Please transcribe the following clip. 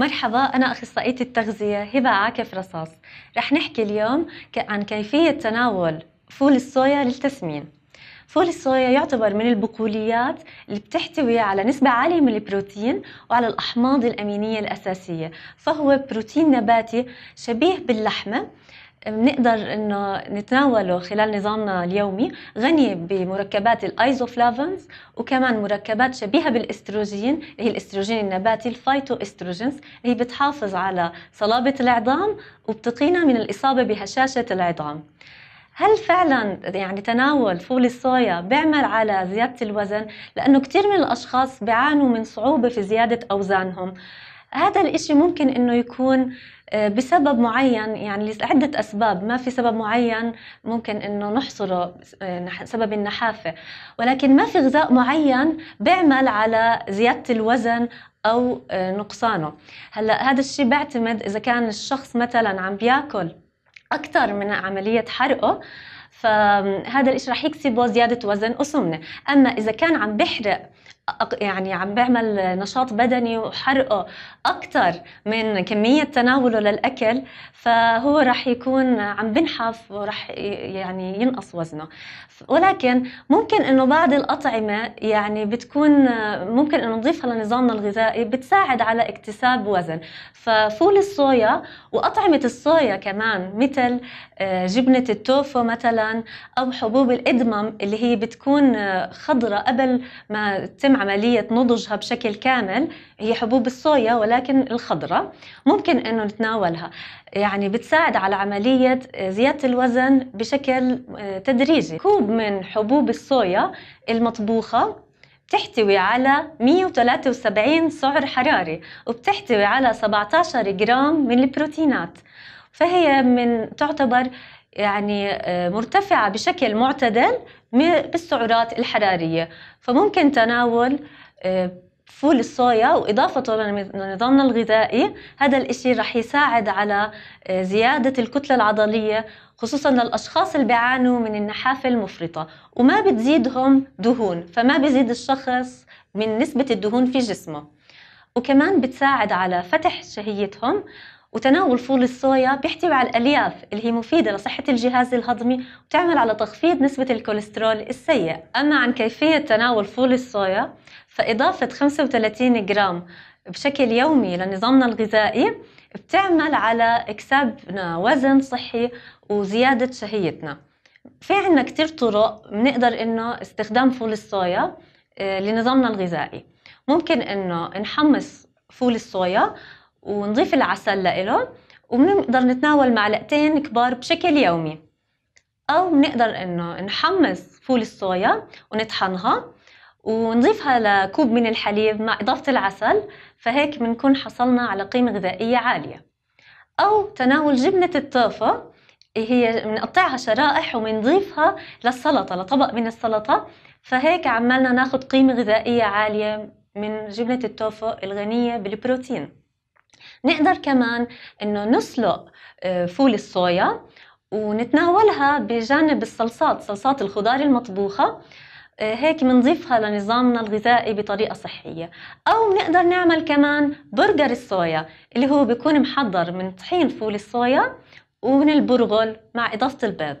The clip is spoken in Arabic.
مرحبا أنا أخصائية التغذية هبة عاكف رصاص رح نحكي اليوم عن كيفية تناول فول الصويا للتسمين فول الصويا يعتبر من البقوليات اللي بتحتوي على نسبة عالية من البروتين وعلى الأحماض الأمينية الأساسية فهو بروتين نباتي شبيه باللحمة بنقدر انه نتناوله خلال نظامنا اليومي غني بمركبات الايزوفلافونز وكمان مركبات شبيهه بالاستروجين اللي هي الاستروجين النباتي الفايتو استروجينز اللي هي بتحافظ على صلابه العظام وبتقينا من الاصابه بهشاشه العظام هل فعلا يعني تناول فول الصويا بيعمل على زياده الوزن لانه كثير من الاشخاص بيعانوا من صعوبه في زياده اوزانهم هذا الإشي ممكن إنه يكون آه، بسبب معين يعني لعدة أسباب ما في سبب معين ممكن إنه نحصره آه، سبب النحافة ولكن ما في غذاء معين بيعمل على زيادة الوزن أو آه، نقصانه هلأ هذا الشيء بيعتمد إذا كان الشخص مثلا عم بياكل أكثر من عملية حرقه فهذا الإشي رح يكسبه زيادة وزن وسمنة أما إذا كان عم بحرق يعني عم بعمل نشاط بدني وحرقه اكثر من كميه تناوله للاكل فهو راح يكون عم بنحف وراح يعني ينقص وزنه ولكن ممكن انه بعض الاطعمه يعني بتكون ممكن انه نضيفها لنظامنا الغذائي بتساعد على اكتساب وزن ففول الصويا واطعمه الصويا كمان مثل آه، جبنه التوفو مثلا او حبوب الادمم اللي هي بتكون آه، خضراء قبل ما تم عملية نضجها بشكل كامل هي حبوب الصويا ولكن الخضراء ممكن أنه نتناولها يعني بتساعد على عملية زيادة الوزن بشكل آه، تدريجي كوب من حبوب الصويا المطبوخة بتحتوي على 173 سعر حراري وبتحتوي على 17 جرام من البروتينات فهي من تعتبر يعني آه، مرتفعة بشكل معتدل بالسعرات الحرارية فممكن تناول آه، فول الصويا واضافته لنظامنا الغذائي هذا الاشي رح يساعد على آه، زياده الكتله العضليه خصوصا للاشخاص اللي بيعانوا من النحافه المفرطه وما بتزيدهم دهون فما بزيد الشخص من نسبه الدهون في جسمه وكمان بتساعد على فتح شهيتهم وتناول فول الصويا بيحتوي على الألياف اللي هي مفيدة لصحة الجهاز الهضمي وتعمل على تخفيض نسبة الكوليسترول السيء أما عن كيفية تناول فول الصويا فإضافة 35 جرام بشكل يومي لنظامنا الغذائي بتعمل على إكسابنا وزن صحي وزيادة شهيتنا في عنا كتير طرق بنقدر إنه استخدام فول الصويا آه، لنظامنا الغذائي ممكن إنه نحمص فول الصويا ونضيف العسل لإله وبنقدر نتناول معلقتين كبار بشكل يومي أو بنقدر إنه نحمص فول الصويا ونطحنها ونضيفها لكوب من الحليب مع إضافة العسل فهيك بنكون حصلنا على قيمة غذائية عالية أو تناول جبنة الطافة هي بنقطعها شرائح وبنضيفها للسلطة لطبق من السلطة فهيك عمالنا ناخد قيمة غذائية عالية من جبنة التوفو الغنية بالبروتين نقدر كمان انه نسلق آه، فول الصويا ونتناولها بجانب الصلصات صلصات الخضار المطبوخة آه، هيك بنضيفها لنظامنا الغذائي بطريقة صحية أو بنقدر نعمل كمان برجر الصويا اللي هو بيكون محضر من طحين فول الصويا ومن البرغل مع إضافة البيض